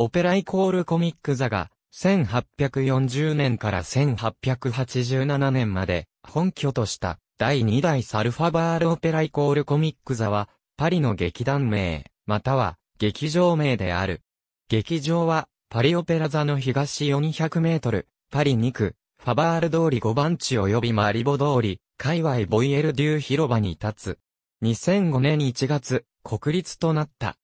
オペライコールコミック座が、1840年から1887年まで、本拠とした、第2代サルファバールオペライコールコミック座は、パリの劇団名、または、劇場名である。劇場は、パリオペラ座の東400メートル、パリ2区、ファバール通り5番地及びマリボ通り、界隈ボイエルデュー広場に立つ。2005年1月、国立となった。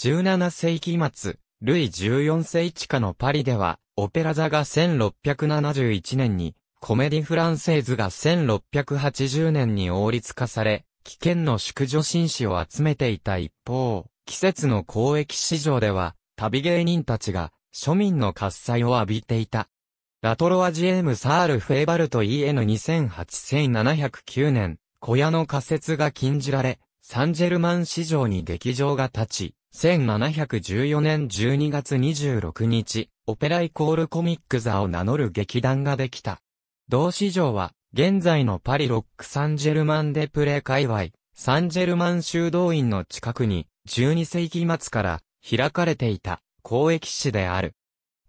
17世紀末、ルイ14世地下のパリでは、オペラ座が1671年に、コメディフランセーズが1680年に王立化され、危険の宿女紳士を集めていた一方、季節の交易市場では、旅芸人たちが、庶民の喝采を浴びていた。ラトロアジエム・サール・フェーバルト EN2008-1709 年、小屋の仮設が禁じられ、サンジェルマン市場に劇場が立ち、1714年12月26日、オペライコールコミック座を名乗る劇団ができた。同市場は、現在のパリロックサンジェルマンデプレ界隈、サンジェルマン修道院の近くに、12世紀末から開かれていた公益市である。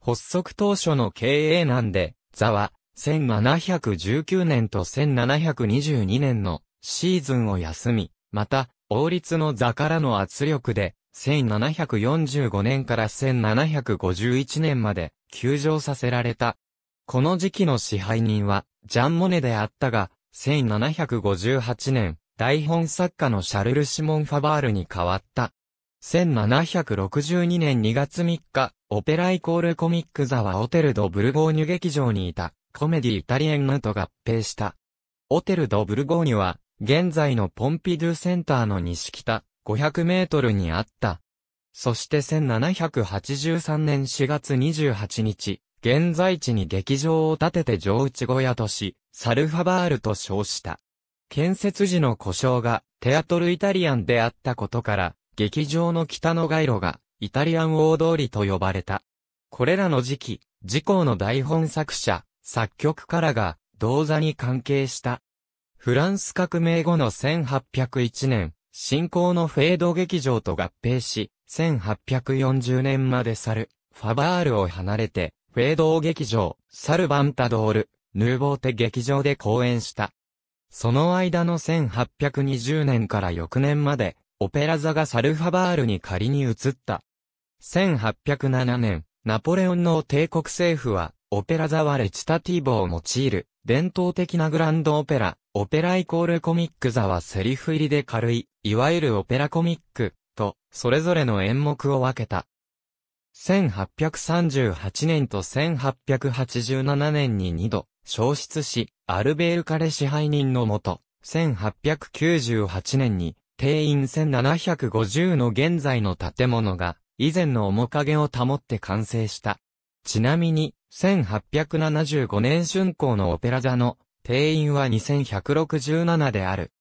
発足当初の経営難で、座は、1719年と1722年のシーズンを休み、また、王立の座からの圧力で、1745年から1751年まで、休場させられた。この時期の支配人は、ジャン・モネであったが、1758年、台本作家のシャルル・シモン・ファバールに変わった。1762年2月3日、オペライコールコミック座はオテル・ド・ブルゴーニュ劇場にいた、コメディ・イタリエンヌと合併した。オテル・ド・ブルゴーニュは、現在のポンピドゥセンターの西北500メートルにあった。そして1783年4月28日、現在地に劇場を建てて上内小屋とし、サルファバールと称した。建設時の故障がテアトルイタリアンであったことから、劇場の北の街路がイタリアン大通りと呼ばれた。これらの時期、事故の台本作者、作曲家らが、動座に関係したフランス革命後の1801年、新興のフェード劇場と合併し、1840年までサル、ファバールを離れて、フェード劇場、サルバンタドール、ヌーボーテ劇場で公演した。その間の1820年から翌年まで、オペラ座がサルファバールに仮に移った。1807年、ナポレオンの帝国政府は、オペラ座はレチタティーボを用いる、伝統的なグランドオペラ、オペライコールコミック座はセリフ入りで軽い、いわゆるオペラコミック、と、それぞれの演目を分けた。1838年と1887年に2度、消失し、アルベールカレ支配人のもと、1898年に、定員1750の現在の建物が、以前の面影を保って完成した。ちなみに、1875年春光のオペラ座の定員は2167である。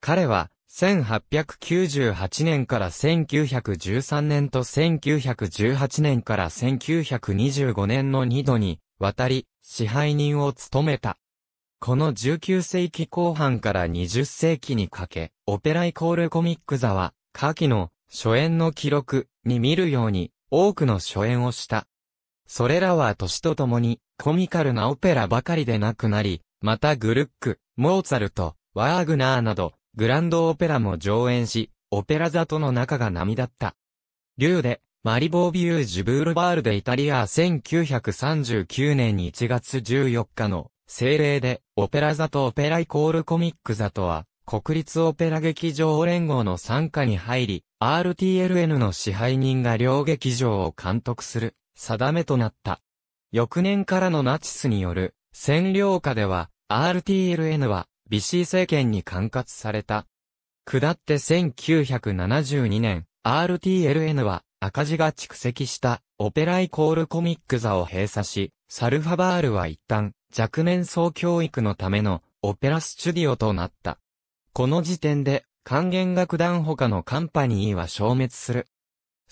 彼は、1898年から1913年と1918年から1925年の2度に、渡り、支配人を務めた。この19世紀後半から20世紀にかけ、オペライコールコミック座は、下記の初演の記録に見るように多くの初演をした。それらは年とともに、コミカルなオペラばかりでなくなり、またグルック、モーツァルト、ワーグナーなど、グランドオペラも上演し、オペラ座との中が波だった。竜で、マリボービュージュブールバールでイタリア1939年1月14日の精霊で、オペラ座とオペライコールコミック座とは、国立オペラ劇場連合の参加に入り、RTLN の支配人が両劇場を監督する。定めとなった。翌年からのナチスによる占領下では RTLN はビシー政権に管轄された。下って1972年、RTLN は赤字が蓄積したオペライコールコミック座を閉鎖し、サルファバールは一旦若年層教育のためのオペラスチュディオとなった。この時点で還元楽団他のカンパニーは消滅する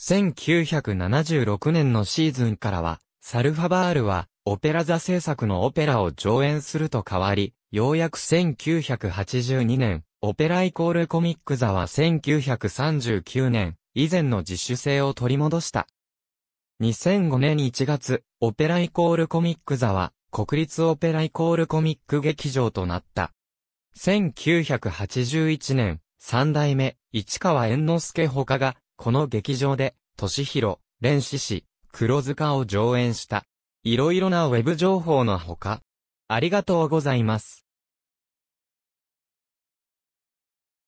1976年のシーズンからは、サルファバールは、オペラ座制作のオペラを上演すると変わり、ようやく1982年、オペライコールコミック座は1939年、以前の自主性を取り戻した。2005年1月、オペライコールコミック座は、国立オペライコールコミック劇場となった。1981年、三代目、市川猿之助他が、この劇場で、敏弘、蓮志氏、黒塚を上演した。いろいろなウェブ情報のほか、ありがとうございます。